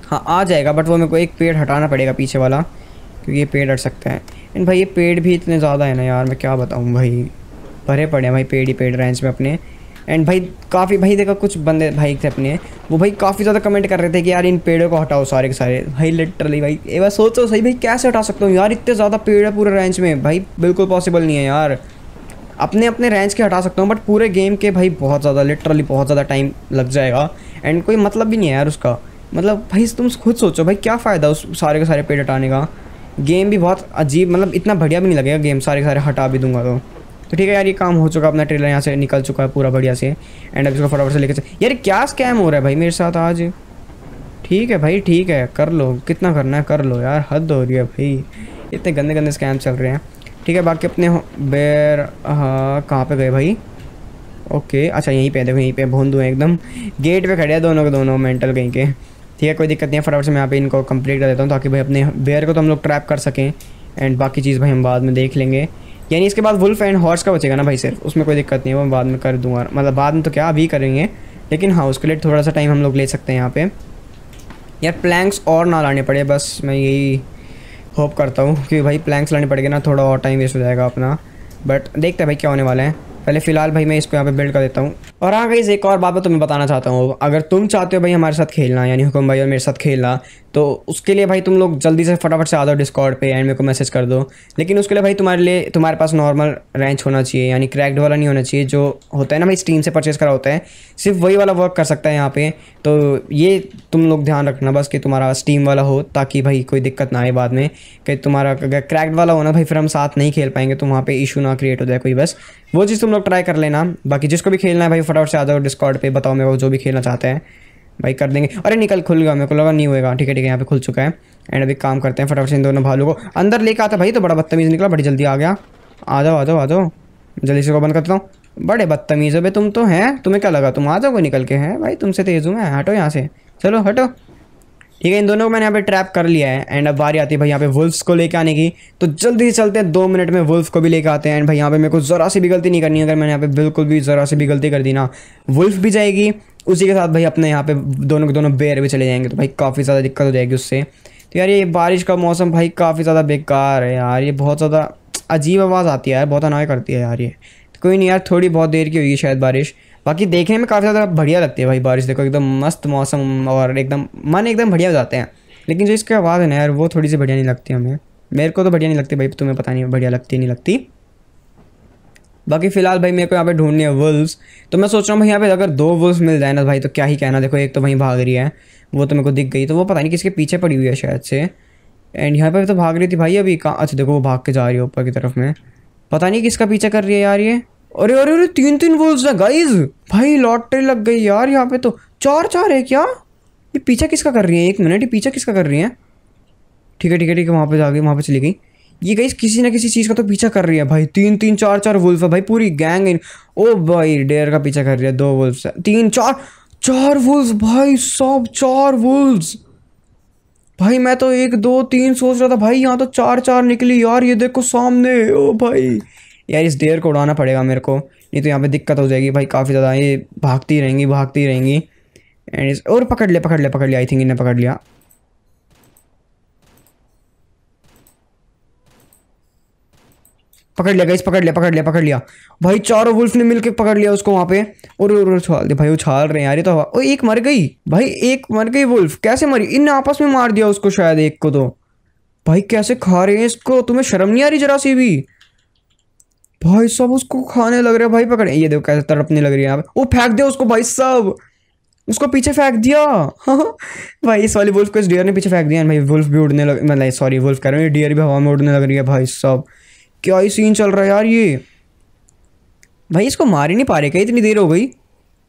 हाँ आ जाएगा बट वो मेरे को एक पेड़ हटाना पड़ेगा पीछे वाला क्योंकि ये पेड़ हट सकते हैं इन भाई ये पेड़ भी इतने ज़्यादा है ना यार मैं क्या बताऊँ भाई भरे पड़े हैं भाई पेड़ ही पेड़ रेंज में अपने एंड भाई काफ़ी भाई देखा कुछ बंदे भाई थे अपने वो भाई काफ़ी ज़्यादा कमेंट कर रहे थे कि यार इन पेड़ों को हटाओ सारे के सारे भाई लिटरली भाई एक बार सोचो सही भाई कैसे हटा सकता हूँ यार इतने ज़्यादा पेड़ है पूरे रेंज में भाई बिल्कुल पॉसिबल नहीं है यार अपने अपने रेंज के हटा सकता हूँ बट पूरे गेम के भाई बहुत ज़्यादा लिटरली बहुत ज़्यादा टाइम लग जाएगा एंड कोई मतलब भी नहीं है यार उसका मतलब भाई तुम खुद सोचो भाई क्या फ़ायदा उस सारे के सारे पेड़ हटाने का गेम भी बहुत अजीब मतलब इतना बढ़िया भी नहीं लगेगा गेम सारे के सारे हटा भी दूंगा तो तो ठीक है यार ये काम हो चुका अपना ट्रेलर यहाँ से निकल चुका है पूरा बढ़िया से एंड अब इसको फटाफट से लेकर यार क्या स्कैम हो रहा है भाई मेरे साथ आज ठीक है भाई ठीक है कर लो कितना करना है कर लो यार हद हो रही है भाई इतने गंदे गंदे स्कैम चल रहे हैं ठीक है बाकी अपने बैर हाँ कहाँ पे गए भाई ओके अच्छा यहीं पे देखो यहीं पे भून दूँ एकदम गेट पे खड़े हैं दोनों के दोनों मेंटल कहीं के ठीक है कोई दिक्कत नहीं है फटाफट से मैं यहाँ पे इनको कंप्लीट कर देता हूँ ताकि भाई अपने बेयर को तो हम लोग ट्रैप कर सकें एंड बाकी चीज़ भाई हम बाद में देख लेंगे यानी इसके बाद वुल्फ एंड हॉर्स का बचेगा ना भाई सिर्फ उसमें कोई दिक्कत नहीं है वो बाद में कर दूँगा मतलब बाद में तो क्या अभी करेंगे लेकिन हाँ उसके लिए थोड़ा सा टाइम हम लोग ले सकते हैं यहाँ पर यार प्लैंक्स और ना लाने पड़े बस मैं यही होप करता हूँ कि भाई प्लैंक्स लाने पड़ेंगे ना थोड़ा और टाइम वेस्ट हो जाएगा अपना बट देखते हैं भाई क्या होने वाला है पहले फिलहाल भाई मैं इसको यहाँ पे बिल्ड कर देता हूँ और हाँ गाइज एक और बात मैं तुम्हें बताना चाहता हूँ अगर तुम चाहते हो भाई हमारे साथ खेलना यानी हुक्म भाई और मेरे साथ खेलना तो उसके लिए भाई तुम लोग जल्दी से फटाफट से आ जाओ डिस्कॉर्ड पे एंड मेरे को मैसेज कर दो लेकिन उसके लिए भाई तुम्हारे लिए तुम्हारे पास नॉर्मल रेंच होना चाहिए यानी क्रैक्ड वाला नहीं होना चाहिए जो होता है ना भाई स्टीम से परचेज़ करा होता है सिर्फ वही वाला वर्क कर सकता है यहाँ पे तो ये तुम लोग ध्यान रखना बस कि तुम्हारा स्टीम वाला हो ताकि भाई कोई दिक्कत ना आए बाद में कि तुम्हारा अगर क्रैक्ड वाला हो ना भाई फिर हम साथ नहीं खेल पाएंगे तो वहाँ पर इशू ना क्रिएट हो जाए कोई बस वो चीज़ तुम लोग ट्राई कर लेना बाकी जिसको भी खेलना है भाई फटाफट से आ जाओ डिस्कॉर्ड पे बताओ मेरे को जो भी खेलना चाहते हैं भाई कर देंगे अरे निकल खुल गया मेरे को लगा नहीं होएगा ठीक है ठीक है यहाँ पे खुल चुका है एंड अभी काम करते हैं फटाफट से इन दोनों भालू को अंदर लेके आता भाई तो बड़ा बदतमीज़ निकला बड़ी जल्दी आ गया आ जाओ आ जाओ आ जाओ जल्दी से को बंद करता हूँ बड़े बदतमीज़ हो भाई तुम तो हैं तुम्हें क्या लगा तुम आ जाओगे निकल के हैं भाई तुमसे तेज़ हूँ मैं हटो यहाँ से चलो हटो ठीक है इन दोनों को मैंने यहाँ पे ट्रैप कर लिया है एंड अब बारी आती है भाई यहाँ पे वुल्फ्स को लेके आने की तो जल्दी ही चलते हैं दो मिनट में वुल्फ को भी लेके आते हैं एंड भाई यहाँ पे मेरे को ज़रा सी भी गलती नहीं करनी अगर मैंने यहाँ पे बिल्कुल भी ज़रा सी भी गलती कर दी ना वुल्फ भी जाएगी उसी के साथ भाई अपने यहाँ पे दोनों के दोनों बेर भी चले जाएंगे तो भाई काफ़ी ज़्यादा दिक्कत हो जाएगी उससे तो यार ये बारिश का मौसम भाई काफ़ी ज़्यादा बेकार है यार ये बहुत ज़्यादा अजीब आवाज़ आती है यार बहुत अनाय करती है यार ये तो कोई नहीं यार थोड़ी बहुत देर की होगी शायद बारिश बाकी देखने में काफ़ी ज़्यादा बढ़िया लगती है भाई बारिश देखो एकदम मस्त मौसम और एकदम मन एकदम बढ़िया हो जाते हैं लेकिन जो इसकी आवाज़ है ना यार वो थोड़ी सी बढ़िया नहीं लगती हमें मेरे को तो बढ़िया नहीं लगती भाई तुम्हें पता नहीं बढ़िया लगती नहीं लगती बाकी फिलहाल भाई मेरे को यहाँ पे ढूंढनी है वुल्स तो मैं सोच रहा हूँ भाई यहाँ पे अगर दो वुल्स मिल जाए ना भाई तो क्या ही कहना देखो एक तो वहीं भाग रही है वो तो मेरे को दिख गई तो वो पता नहीं किसके पीछे पड़ी हुई है शायद से एंड यहाँ पर तो भाग रही थी भाई अभी कहाँ अच्छा देखो वो भाग के जा रही है ऊपर की तरफ में पता नहीं किसका पीछा कर रही है यार ये अरे अरे अरे तीन तीन वो है भाई लॉटरी लग गई यार यहाँ पे तो चार चार है क्या ये पीछा किसका कर रही है एक मिनट ये पीछा किसका कर रही है ठीक है ठीक है ठीक है वहाँ पे जा गई वहाँ पे चली गई ये गई किसी ना किसी चीज़ का तो पीछा कर रही है भाई तीन तीन चार चार वुल्फ है भाई पूरी गैंग इन ओ भाई डेयर का पीछा कर रही है दो वुल्फ तीन चार चार वुल्फ भाई सब चार वुल्फ भाई मैं तो एक दो तीन सोच रहा था भाई यहाँ तो चार चार निकली यार ये देखो सामने ओ भाई यार इस डेयर को उड़ाना पड़ेगा मेरे को नहीं तो यहाँ पे दिक्कत हो जाएगी भाई काफ़ी ज़्यादा ये भागती रहेंगी भागती रहेंगी एंड इस और पकड़ लिया पकड़ लिया पकड़ लिया आई थिंक इन्हें पकड़ लिया पकड़ लिया गाइस पकड़ लिया पकड़ लिया पकड़ लिया भाई चारों वुल्फ ने मिलकर पकड़ लिया उसको वहाँ पे और उछाल दिया भाई उछाल रहे हैं यार ये तो हवा ओ एक मर गई भाई एक मर गई वुल्फ कैसे मरी इनने आपस में मार दिया उसको शायद एक को तो भाई कैसे खा रहे हैं इसको तुम्हें शर्म नहीं आ रही जरा सी भी भाई सब उसको खाने लग रहे भाई पकड़े ये देखो कैसे तड़पने लग रही है यहाँ पे वो फेंक दे उसको भाई सब उसको पीछे फेंक दिया *laughs* भाई इस वाली वुल्फ को इस डियर ने पीछे फेंक दिया भाई वुल्फ भी उड़ने लग मतलब सॉरी वुल्फ कह रहे हैं डियर भी हवा में उड़ने लग रही है भाई सब क्या ही सीन चल रहा है यार ये भाई इसको मार ही नहीं पा रहे क्या इतनी देर हो गई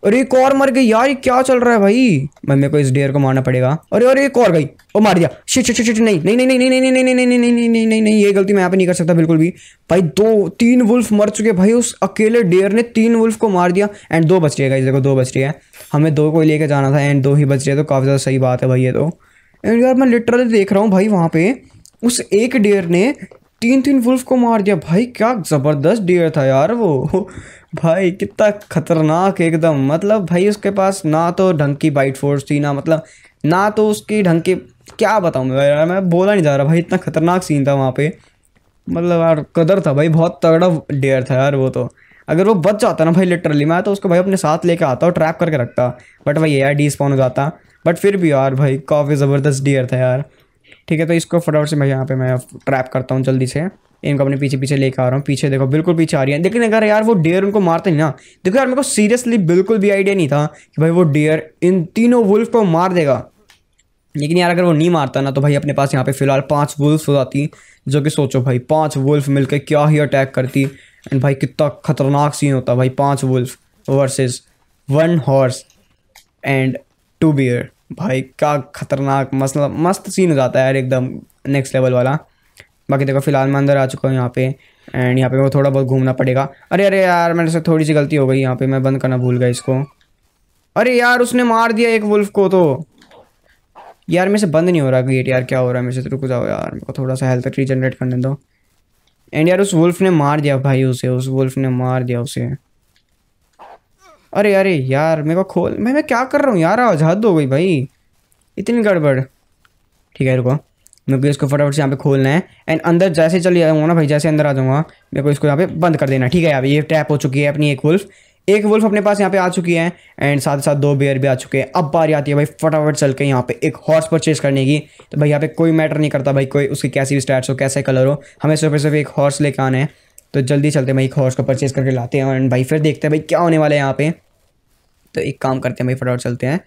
अरे एक और मर गई यार ये क्या चल रहा है भाई मैं मेरे को इस डेयर को मारना पड़ेगा अरे और एक और गई ओ मार दिया शिट शिट शिट नहीं नहीं नहीं नहीं नहीं नहीं नहीं नहीं नहीं नहीं नहीं ये गलती मैं यहाँ पे नहीं कर सकता बिल्कुल भी भाई दो तीन वुल्फ मर चुके भाई उस अकेले डेयर ने तीन वुल्फ को मार दिया एंड दो बच रही है देखो दो बच रही है हमें दो को लेके जाना था एंड दो ही बच रही है तो काफ़ी ज़्यादा सही बात है भाई ये तो एंड यार मैं लिटरली देख रहा हूँ भाई वहाँ पे उस एक डेयर ने तीन तीन वुल्फ को मार दिया भाई क्या ज़बरदस्त डियर था यार वो भाई कितना खतरनाक एकदम मतलब भाई उसके पास ना तो ढंग की बाइट फोर्स थी ना मतलब ना तो उसकी ढंग की क्या बताऊँ मैं यार मैं बोला नहीं जा रहा भाई इतना खतरनाक सीन था वहाँ पे मतलब यार कदर था भाई बहुत तगड़ा डेयर था यार वो तो अगर वो बच जाता ना भाई लिटरली मैं तो उसको भाई अपने साथ लेके आता और ट्रैप करके रखता बट भाई यार डी स्पॉन हो जाता बट फिर भी यार भाई काफ़ी ज़बरदस्त डियर था यार ठीक है तो इसको फटाफट से मैं यहाँ पे मैं ट्रैप करता हूँ जल्दी से इनको अपने पीछे पीछे लेकर आ रहा हूँ पीछे देखो बिल्कुल पीछे आ रही है लेकिन अगर यार वो डेयर उनको मारते नहीं ना देखो यार मेरे को सीरियसली बिल्कुल भी आइडिया नहीं था कि भाई वो डेयर इन तीनों वुल्फ को मार देगा लेकिन यार अगर वो नहीं मारता ना तो भाई अपने पास यहाँ पे फिलहाल पांच वुल्फ हो जाती जो कि सोचो भाई पांच वुल्फ मिलकर क्या ही अटैक करती एंड भाई कितना खतरनाक सीन होता भाई पांच wolf versus one horse and two bear भाई क्या खतरनाक मतलब मस्त सीन हो जाता है यार एकदम नेक्स्ट लेवल वाला बाकी देखो फिलहाल मैं अंदर आ चुका हूँ यहाँ पे एंड यहाँ पे मेरे को थोड़ा बहुत घूमना पड़ेगा अरे अरे यार मेरे से थोड़ी सी गलती हो गई यहाँ पे मैं बंद करना भूल गया इसको अरे यार उसने मार दिया एक वुल्फ को तो यार मेरे से बंद नहीं हो रहा गेट यार क्या हो रहा है मेरे से रुक जाओ यार मेरे को थोड़ा सा हेल्थ रीजनरेट करने दो एंड यार उस वुल्फ ने मार दिया भाई उसे उस वुल्फ ने मार दिया उसे अरे अरे यार मेरे को खोल भाई मैं क्या कर रहा हूँ यार आज हद हो गई भाई इतनी गड़बड़ ठीक है रुको मेरे को इसको फटाफट से यहाँ पे खोलना है एंड अंदर जैसे चले जाऊँगा ना भाई जैसे अंदर आ जाऊँगा मेरे को इसको यहाँ पे बंद कर देना ठीक है अभी ये टैप हो चुकी है अपनी एक वुल्फ एक वुल्फ अपने पास यहाँ पे आ चुकी है एंड साथ साथ दो बेयर भी आ चुके हैं अब बारी आती है भाई फटाफट चल के यहाँ पे एक हॉर्स परचेज करने की तो भाई यहाँ पे कोई मैटर नहीं करता भाई कोई उसकी कैसी स्टैट्स हो कैसे कलर हो हमें सिर्फ सिर्फ एक हॉर्स लेके आना है तो जल्दी चलते हैं भाई एक हॉर्स को परचेज करके लाते हैं एंड भाई फिर देखते हैं भाई क्या होने वाला है यहाँ पे तो एक काम करते हैं भाई फटाफट चलते हैं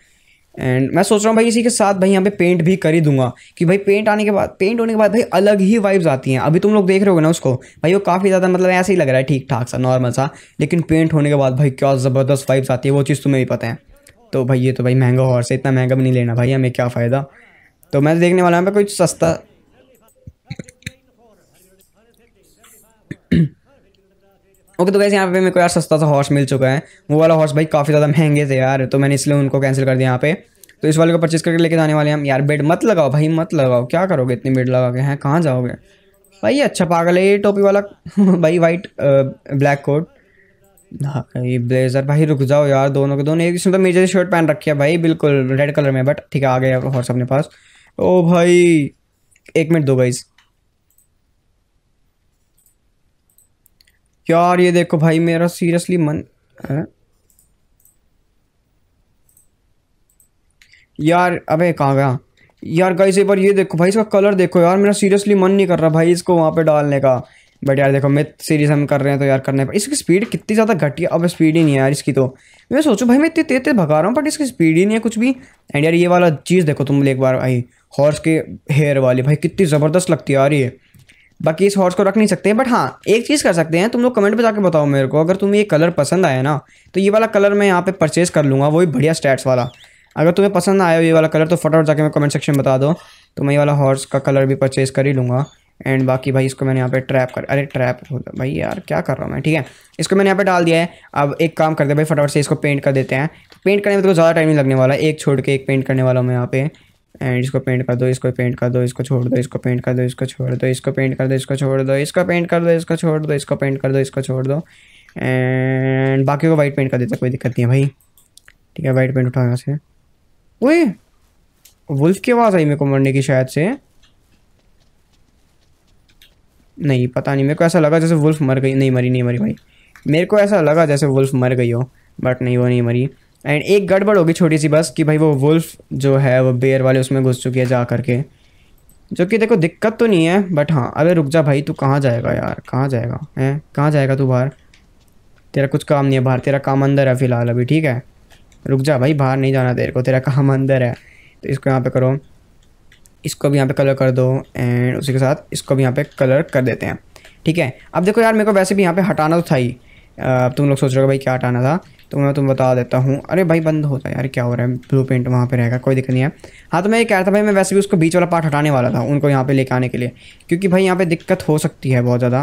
एंड मैं सोच रहा हूँ भाई इसी के साथ भाई यहाँ पे पेंट भी कर ही दूंगा कि भाई पेंट आने के बाद पेंट होने के बाद भाई अलग ही वाइब्स आती हैं अभी तुम लोग देख रहे हो ना उसको भाई वो काफ़ी ज़्यादा मतलब ऐसे ही लग रहा है ठीक ठाक सा नॉर्मल सा लेकिन पेंट होने के बाद भाई क्या ज़बरदस्त वाइब्स आती है वो चीज़ तुम्हें भी पता है तो भाई ये तो भाई महंगा हॉर्स है इतना महंगा भी नहीं लेना भाई हमें क्या फ़ायदा तो मैं देखने वाला हूँ कोई सस्ता ओके तो वैसे यहाँ पे मेरे को यार सस्ता सा हॉर्स मिल चुका है वो वाला हॉर्स भाई काफ़ी ज़्यादा महंगे थे यार तो मैंने इसलिए उनको कैंसिल कर दिया यहाँ पे तो इस वाले को परचेज करके लेके जाने वाले हम यार बेड मत लगाओ भाई मत लगाओ क्या करोगे इतनी बेड लगा के हैं कहाँ जाओगे भाई अच्छा पागल है ये टोपी वाला *laughs* भाई वाइट ब्लैक कोट हाँ ये ब्लेजर भाई रुक जाओ यार दोनों के दोनों एक इसमें तो मेजर शर्ट पहन रखी है भाई बिल्कुल रेड कलर में बट ठीक है आ गया हॉर्स अपने पास ओ भाई एक मिनट दो गाइज़ यार ये देखो भाई मेरा सीरियसली मन है यार अबे कहाँ गया यार गाइस एक बार ये देखो भाई इसका कलर देखो यार मेरा सीरियसली मन नहीं कर रहा भाई इसको वहाँ पे डालने का बट यार देखो मैं सीरीज हम कर रहे हैं तो यार करने पर इसकी स्पीड कितनी ज़्यादा है अब स्पीड ही नहीं है यार इसकी तो मैं सोचो भाई मैं इतने तेज तेज भगा रहा हूँ बट इसकी स्पीड ही नहीं है कुछ भी एंड यार ये वाला चीज़ देखो तुम एक बार आई हॉर्स के हेयर वाली भाई कितनी ज़बरदस्त लगती है यार ये बाकी इस हॉर्स को रख नहीं सकते बट हाँ एक चीज़ कर सकते हैं तुम लोग कमेंट में जाकर बताओ मेरे को अगर तुम्हें ये कलर पसंद आया ना तो ये वाला कलर मैं यहाँ पे परचेज़ कर लूँगा वही बढ़िया स्टैट्स वाला अगर तुम्हें पसंद आया हो ये वाला कलर तो फटाफट जाके मैं कमेंट सेक्शन में बता दो तो मैं ये वाला हॉर्स का कलर भी परचेज़ कर ही लूँगा एंड बाकी भाई इसको मैंने यहाँ पे ट्रैप कर अरे ट्रैप होता भाई यार क्या कर रहा हूँ मैं ठीक है इसको मैंने यहाँ पे डाल दिया है अब एक काम करते हैं भाई फटाफट से इसको पेंट कर देते हैं पेंट करने में तो ज़्यादा टाइम नहीं लगने वाला एक छोड़ के एक पेंट करने वाला हूँ मैं यहाँ पे एंड इसको पेंट कर दो इसको पेंट कर दो इसको छोड़ दो इसको पेंट कर दो इसको छोड़ दो इसको पेंट कर दो इसको छोड़ दो इसको पेंट कर दो इसको छोड़ दो इसको पेंट कर दो इसको छोड़ दो एंड बाकी को वाइट पेंट कर देता कोई दिक्कत नहीं है भाई ठीक है वाइट पेंट उठाओ यहाँ से वही वुल्फ की आवाज़ आई मेरे को मरने की शायद से नहीं पता नहीं मेरे को ऐसा लगा जैसे वुल्फ मर गई नहीं मरी नहीं मरी भाई मेरे को ऐसा लगा जैसे वुल्फ मर गई हो बट नहीं वो नहीं मरी एंड एक गड़बड़ होगी छोटी सी बस कि भाई वो वुल्फ जो है वो बेयर वाले उसमें घुस चुकी है जा करके जो कि देखो दिक्कत तो नहीं है बट हाँ अबे रुक जा भाई तू कहाँ जाएगा यार कहाँ जाएगा हैं कहाँ जाएगा तू बाहर तेरा कुछ काम नहीं है बाहर तेरा काम अंदर है फ़िलहाल अभी ठीक है रुक जा भाई बाहर नहीं जाना तेरे को तेरा काम अंदर है तो इसको यहाँ पे करो इसको भी यहाँ पे कलर कर दो एंड उसी के साथ इसको भी यहाँ पे कलर कर देते हैं ठीक है अब देखो यार मेरे को वैसे भी यहाँ पे हटाना तो था ही अब तुम लोग सोच रहे हो भाई क्या हटाना था तो मैं तुम बता देता हूँ अरे भाई बंद होता है यार क्या हो रहा है ब्लू पेंट वहाँ पे रहेगा कोई दिक्कत नहीं है हाँ तो मैं ये कह रहा था भाई मैं वैसे भी उसको बीच वाला पार्ट हटाने वाला था उनको यहाँ पे लेके आने के लिए क्योंकि भाई यहाँ पे दिक्कत हो सकती है बहुत ज़्यादा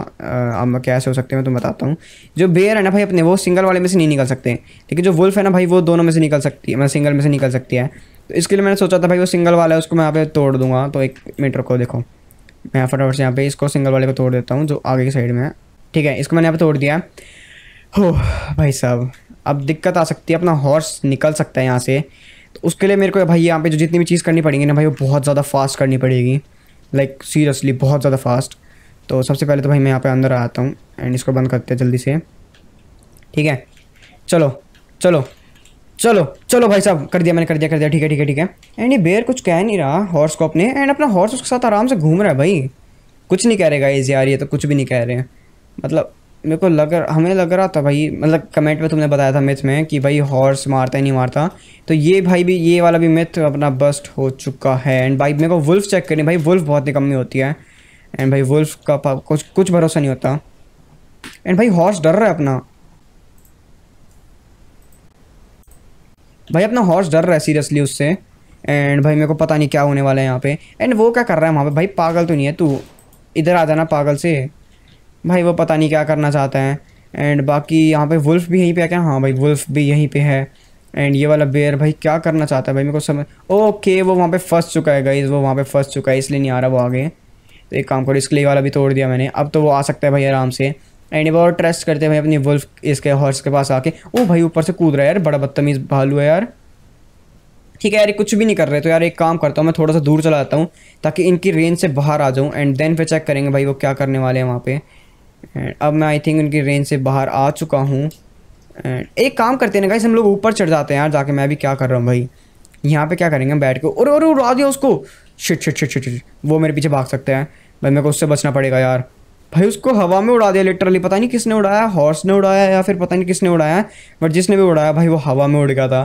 अब कैसे हो सकते हैं मैं तुम बताता हूँ जो बेयर है ना भाई अपने वो सिंगल वाले में से नहीं निकल सकते लेकिन जो वुल्फ है ना भाई वो दोनों में से निकल सकती है मैं मतलब सिंगल में से निकल सकती है तो इसके लिए मैंने सोचा था भाई वो सिंगल वाला है उसको मैं यहाँ पे तोड़ दूंगा तो एक मीटर को देखो मैं फटाफट से यहाँ पे इसको सिंगल वाले को तोड़ देता हूँ जो आगे की साइड में है ठीक है इसको मैंने यहाँ पे तोड़ दिया हो भाई साहब अब दिक्कत आ सकती है अपना हॉर्स निकल सकता है यहाँ से तो उसके लिए मेरे को भाई यहाँ पे जो जितनी भी चीज़ करनी पड़ेगी ना भाई वो बहुत ज़्यादा फास्ट करनी पड़ेगी लाइक सीरियसली बहुत ज़्यादा फास्ट तो सबसे पहले तो भाई मैं यहाँ पे अंदर आता हूँ एंड इसको बंद करते हैं जल्दी से ठीक है चलो चलो चलो चलो भाई साहब कर दिया मैंने कर दिया कर दिया ठीक है ठीक है ठीक है एंड ये बेर कुछ कह नहीं रहा हॉर्स को अपने एंड अपना हॉर्स उसके साथ आराम से घूम रहा है भाई कुछ नहीं कह रहेगा जी आ रही है तो कुछ भी नहीं कह रहे हैं मतलब मेरे को लग हमें लग रहा था भाई मतलब कमेंट में तुमने बताया था मिथ में कि भाई हॉर्स मारता ही नहीं मारता तो ये भाई भी ये वाला भी मिथ अपना बस्ट हो चुका है एंड भाई मेरे को वुल्फ चेक करनी भाई वुल्फ बहुत ही कमी होती है एंड भाई वुल्फ का कुछ कुछ भरोसा नहीं होता एंड भाई हॉर्स डर रहा है अपना भाई अपना हॉर्स डर रहा है सीरियसली उससे एंड भाई मेरे को पता नहीं क्या होने वाला है यहाँ पे एंड वो क्या कर रहा है वहाँ पे भाई पागल तो नहीं है तू इधर आ जाना पागल से भाई वो पता नहीं क्या करना चाहते हैं एंड बाकी यहाँ पे वुल्फ भी यहीं पे है क्या हाँ भाई वुल्फ भी यहीं पे है एंड ये वाला बेयर भाई क्या करना चाहता है भाई मेरे को समझ ओके वो वहाँ पे फंस चुका है गई वो वहाँ पे फंस चुका है इसलिए नहीं आ रहा वो आगे तो एक काम करो इसके वाला भी तोड़ दिया मैंने अब तो वो आ सकता है भाई आराम से एंड एक और ट्रस्ट करते हैं भाई अपनी वुल्फ इसके हॉर्स के पास आके ओ भाई ऊपर से कूद रहा है यार बड़ा बदतमीज़ भालू है यार ठीक है यार कुछ भी नहीं कर रहे तो यार एक काम करता हूँ मैं थोड़ा सा दूर चला जाता हूँ ताकि इनकी रेंज से बाहर आ जाऊँ एंड देन फिर चेक करेंगे भाई वो क्या करने वाले हैं वहाँ पे एंड अब मैं आई थिंक उनकी रेंज से बाहर आ चुका हूँ एंड एक काम करते हैं ना गाइस हम लोग ऊपर चढ़ जाते हैं यार जाके मैं भी क्या कर रहा हूँ भाई यहाँ पे क्या करेंगे बैठ के और और उड़ा दिया उसको छिट छिट छिट छिट वो मेरे पीछे भाग सकते हैं भाई मेरे को उससे बचना पड़ेगा यार भाई उसको हवा में उड़ा दिया लिटरली पता नहीं किसने उड़ाया हॉर्स ने उड़ाया या फिर पता नहीं किसने उड़ाया बट जिसने भी उड़ाया भाई वो हवा में उड़ गया था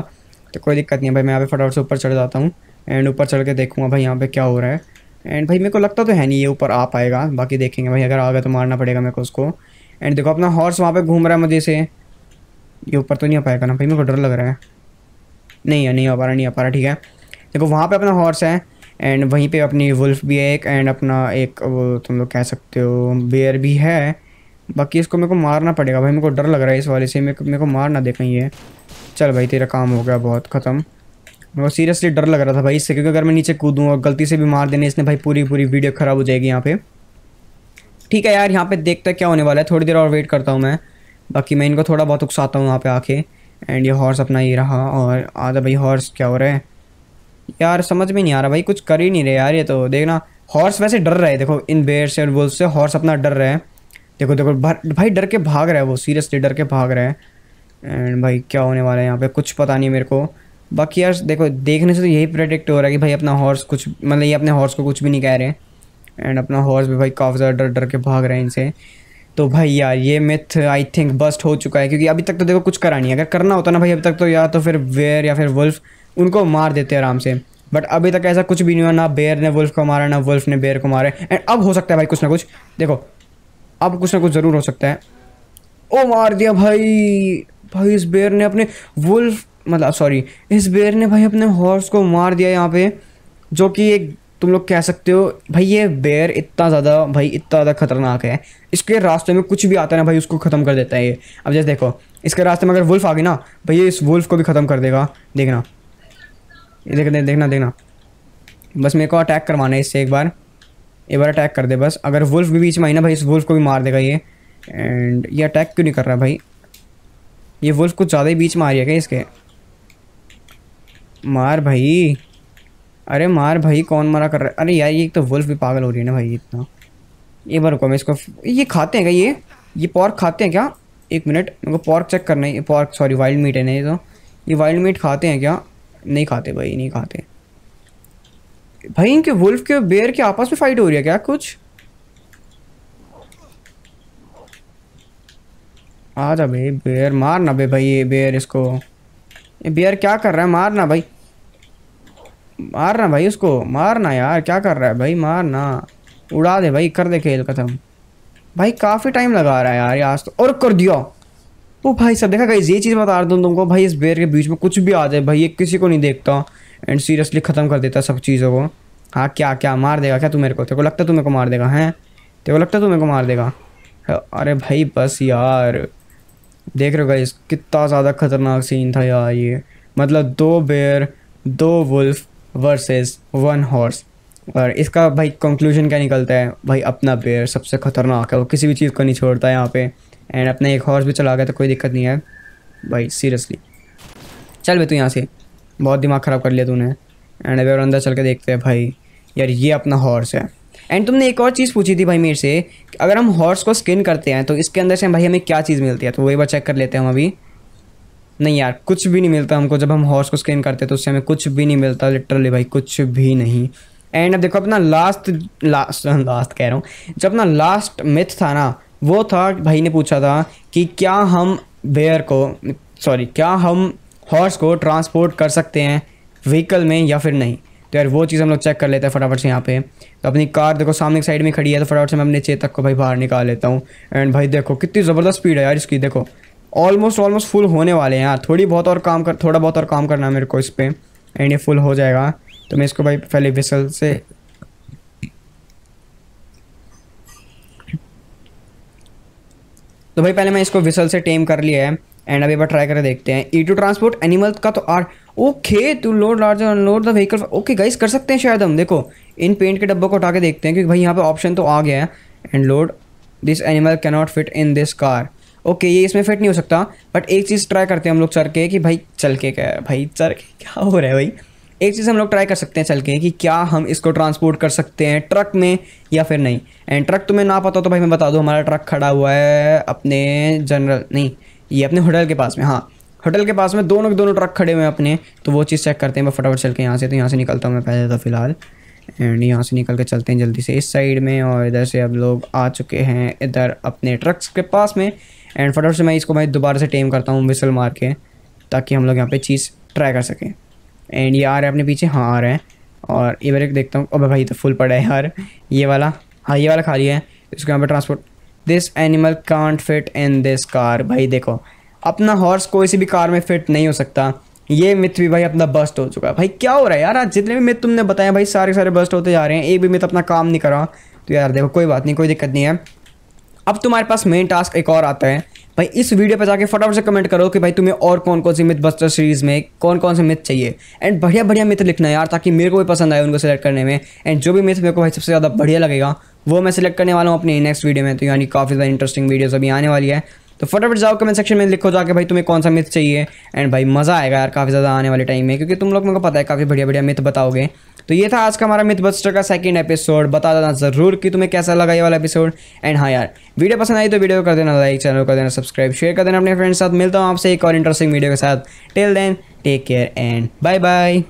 तो कोई दिक्कत नहीं है भाई मैं यहाँ पे फटाफट से ऊपर चढ़ जाता हूँ एंड ऊपर चढ़ के देखूँगा भाई यहाँ पे क्या हो रहा है एंड भाई मेरे को लगता तो है नहीं ये ऊपर आ पाएगा बाकी देखेंगे भाई अगर आ गया तो मारना पड़ेगा मेरे को उसको एंड देखो अपना हॉर्स वहाँ पे घूम रहा है मुझे से ये ऊपर तो नहीं आ पाएगा ना भाई मेरे को डर लग रहा है नहीं है नहीं आ पा रहा नहीं आ पा रहा ठीक है देखो वहाँ पर अपना हॉर्स है एंड वहीं पे अपनी वुल्फ भी है एक एंड अपना एक वो तुम लोग कह सकते हो बेयर भी है बाकी इसको मेरे को मारना पड़ेगा भाई मेरे को डर लग रहा है इस वाले से मेरे को मेरे को मारना देखें ये चल भाई तेरा काम हो गया बहुत ख़त्म मैं मतलब सीरियसली डर लग रहा था भाई इससे क्योंकि अगर मैं नीचे कूदूँ और गलती से भी मार देने इसने भाई पूरी पूरी वीडियो ख़राब हो जाएगी यहाँ पे ठीक है यार यहाँ पे देखते क्या होने वाला है थोड़ी देर और वेट करता हूँ मैं बाकी मैं इनको थोड़ा बहुत उकसाता हूँ यहाँ पे आके एंड ये हॉर्स अपना ये रहा और आधा भाई हॉर्स क्या हो रहा है यार समझ में नहीं आ रहा भाई कुछ कर ही नहीं रहे यार ये तो देखना हॉर्स वैसे डर रहे देखो इन बेर से और वो से हॉर्स अपना डर रहे हैं देखो देखो भाई डर के भाग रहा है वो सीरियसली डर के भाग रहा है एंड भाई क्या होने वाला है यहाँ पे कुछ पता नहीं मेरे को बाकी यार देखो देखने से तो यही प्रोडिक्ट हो रहा है कि भाई अपना हॉर्स कुछ मतलब ये अपने हॉर्स को कुछ भी नहीं कह रहे हैं एंड अपना हॉर्स भी भाई काफ़ी ज़्यादा डर डर के भाग रहे हैं इनसे तो भाई यार ये मिथ आई थिंक बस्ट हो चुका है क्योंकि अभी तक तो देखो कुछ करा नहीं अगर करना होता ना भाई अभी तक तो या तो फिर वेयर या फिर वुल्फ उनको मार देते आराम से बट अभी तक ऐसा कुछ भी नहीं हुआ ना बेयर ने वुल्फ को मारा ना वुल्फ ने बेयर को मारा एंड अब हो सकता है भाई कुछ ना कुछ देखो अब कुछ ना कुछ ज़रूर हो सकता है ओ मार दिया भाई भाई इस बेयर ने अपने वुल्फ मतलब सॉरी इस बेर ने भाई अपने हॉर्स को मार दिया यहाँ पे जो कि एक तुम लोग कह सकते हो भाई ये बेर इतना ज़्यादा भाई इतना ज़्यादा खतरनाक है इसके रास्ते में कुछ भी आता है ना भाई उसको ख़त्म कर देता है ये अब जैसे देखो इसके रास्ते में अगर वुल्फ आ गई ना भाई ये इस वुल्फ को भी ख़त्म कर देगा देखना देख दे, देखना देखना बस मेरे को अटैक करवाना है इससे एक बार एक बार अटैक कर दे बस अगर वुल्फ भी बीच में आई ना भाई इस वुल्फ को भी मार देगा ये एंड ये अटैक क्यों नहीं कर रहा भाई ये वुल्फ कुछ ज़्यादा ही बीच में आ रही है क्या इसके मार भाई अरे मार भाई कौन मरा कर रहा है अरे यार ये एक तो वुल्फ भी पागल हो रही है ना भाई इतना ये बार रुको मैं इसको ये खाते हैं क्या ये ये पॉर्क खाते हैं क्या एक मिनट मेरे को पॉर्क चेक करना है पॉर्क सॉरी वाइल्ड मीट है नहीं तो ये वाइल्ड मीट खाते हैं क्या नहीं खाते भाई नहीं खाते भाई इनके वुल्फ के बेयर के आपस में फाइट हो रही है क्या कुछ आ जा बे बेर मारना बे भाई ये बेर इसको बियर क्या कर रहा है मारना भाई मारना भाई उसको मारना यार क्या कर रहा है भाई मारना उड़ा दे भाई कर दे खेल खत्म भाई काफ़ी टाइम लगा रहा है यार आज तो और कर दिया वो भाई सब देखा गई ये चीज़ बता दूँ तुमको भाई इस बेर के बीच में कुछ भी आ जाए भाई ये किसी को नहीं देखता एंड सीरियसली ख़त्म कर देता सब चीज़ों को हाँ क्या क्या मार देगा क्या तू मेरे को तेरे को लगता है तू मेरे को मार देगा हैं तेरे को लगता है तू मेरे को मार देगा अरे भाई बस यार देख रहे हो गाइस कितना ज़्यादा खतरनाक सीन था यार ये मतलब दो बेयर दो वुल्फ वर्सेस वन हॉर्स और इसका भाई कंक्लूजन क्या निकलता है भाई अपना बेयर सबसे खतरनाक है वो किसी भी चीज़ को नहीं छोड़ता है यहाँ पे एंड अपना एक हॉर्स भी चला गया तो कोई दिक्कत नहीं है भाई सीरियसली चल भाई तू यहाँ से बहुत दिमाग ख़राब कर लिया तूने एंड अभी और अंदर चल के देखते हैं भाई यार ये अपना हॉर्स है एंड तुमने एक और चीज़ पूछी थी भाई मेरे से अगर हम हॉर्स को स्किन करते हैं तो इसके अंदर से भाई हमें क्या चीज़ मिलती है तो वही बार चेक कर लेते हैं हम अभी नहीं यार कुछ भी नहीं मिलता हमको जब हम हॉर्स को स्किन करते हैं तो उससे हमें कुछ भी नहीं मिलता लिटरली भाई कुछ भी नहीं एंड अब देखो अपना लास्ट लास्ट लास्ट कह रहा हूँ जब अपना लास्ट मिथ था ना वो था भाई ने पूछा था कि क्या हम बेयर को सॉरी क्या हम हॉर्स को ट्रांसपोर्ट कर सकते हैं व्हीकल में या फिर नहीं तो यार वो चीज़ हम लोग चेक कर लेते हैं फटाफट से यहाँ पे तो अपनी कार देखो सामने साइड में खड़ी है तो फटाफट से मैं अपने चेतक को भाई बाहर निकाल लेता हूँ एंड भाई देखो कितनी ज़बरदस्त स्पीड है यार इसकी देखो ऑलमोस्ट ऑलमोस्ट फुल होने वाले हैं यार थोड़ी बहुत और काम कर थोड़ा बहुत और काम करना मेरे को इस पर एंड ये फुल हो जाएगा तो मैं इसको भाई पहले विसल से तो भाई पहले मैं इसको विसल से टेम कर लिया है एंड अभी बार ट्राई कर देखते हैं ई टू ट्रांसपोर्ट एनिमल का तो आठ okay to load large load the vehicle okay guys कर सकते हैं शायद हम देखो इन पेंट के डब्बों को उठा के देखते हैं क्योंकि भाई यहाँ पे ऑप्शन तो आ गया है and load this animal not fit in this car okay ये इसमें फिट नहीं हो सकता बट एक चीज़ ट्राई करते हैं हम लोग चल के कि भाई चल के क्या भाई चल के क्या हो रहा है भाई एक चीज़ हम लोग ट्राई कर सकते हैं चल के कि क्या हम इसको ट्रांसपोर्ट कर सकते हैं ट्रक में या फिर नहीं एंड ट्रक तुम्हें ना पता तो भाई मैं बता दूँ हमारा ट्रक खड़ा हुआ है अपने जनरल नहीं ये अपने होटल के पास में हाँ होटल के पास में दोनों के दोनों ट्रक खड़े हुए हैं अपने तो वो चीज़ चेक करते हैं मैं फटाफट चल के यहाँ से तो यहाँ से निकलता हूँ मैं पहले तो फ़िलहाल एंड यहाँ से निकल के चलते हैं जल्दी से इस साइड में और इधर से अब लोग आ चुके हैं इधर अपने ट्रक्स के पास में एंड फटाफट से मैं इसको मैं दोबारा से टेम करता हूँ विसल मार के ताकि हम लोग यहाँ पर चीज़ ट्राई कर सकें एंड ये आ रहा है अपने पीछे हाँ आ रहे हैं और ये बार देखता हूँ अब भाई तो फुल पड़ा है यार ये वाला हाँ ये वाला खाली है इसको यहाँ पर transport this animal can't fit in this car भाई देखो अपना हॉर्स कोई सी भी कार में फिट नहीं हो सकता ये मिथ भी भाई अपना बस्ट हो चुका है भाई क्या हो रहा है यार आज जितने भी मिथ तुमने बताया भाई सारे सारे बस्ट होते जा रहे हैं एक भी मिथ अपना काम नहीं कर रहा तो यार देखो कोई बात नहीं कोई दिक्कत नहीं है अब तुम्हारे पास मेन टास्क एक और आता है भाई इस वीडियो पर जाके फटाफट से कमेंट करो कि भाई तुम्हें और कौन कौन सी मिथ बस्टर सीरीज़ में कौन कौन से मिथ चाहिए एंड बढ़िया बढ़िया मिथ लिखना यार ताकि मेरे को भी पसंद आए उनको सेलेक्ट करने में एंड जो भी मिथ मेरे को भाई सबसे ज़्यादा बढ़िया लगेगा वो मैं सिलेक्ट करने वाला हूँ अपने नेक्स्ट वीडियो में तो यानी काफ़ी ज़्यादा इंटरेस्टिंग वीडियोज़ अभी आने वाली है तो फटाफट जाओ कमेंट सेक्शन में लिखो जाके भाई तुम्हें कौन सा मिथ चाहिए एंड भाई मज़ा आएगा यार काफ़ी ज़्यादा आने वाले टाइम में क्योंकि तुम लोग मेरे को पता है काफ़ी बढ़िया बढ़िया मिथ बताओगे तो ये था आज का हमारा मिथ बस्टर का सेकंड एपिसोड बता देना ज़रूर कि तुम्हें कैसा लगा ये वाला एपिसोड एंड हाँ यार वीडियो पसंद आई तो वीडियो कर देना लाइक चैनल कर देना सब्सक्राइब शेयर कर देना अपने फ्रेंड्स साथ मिलता हूँ आपसे एक और इंटरेस्टिंग वीडियो के साथ till then take care and bye bye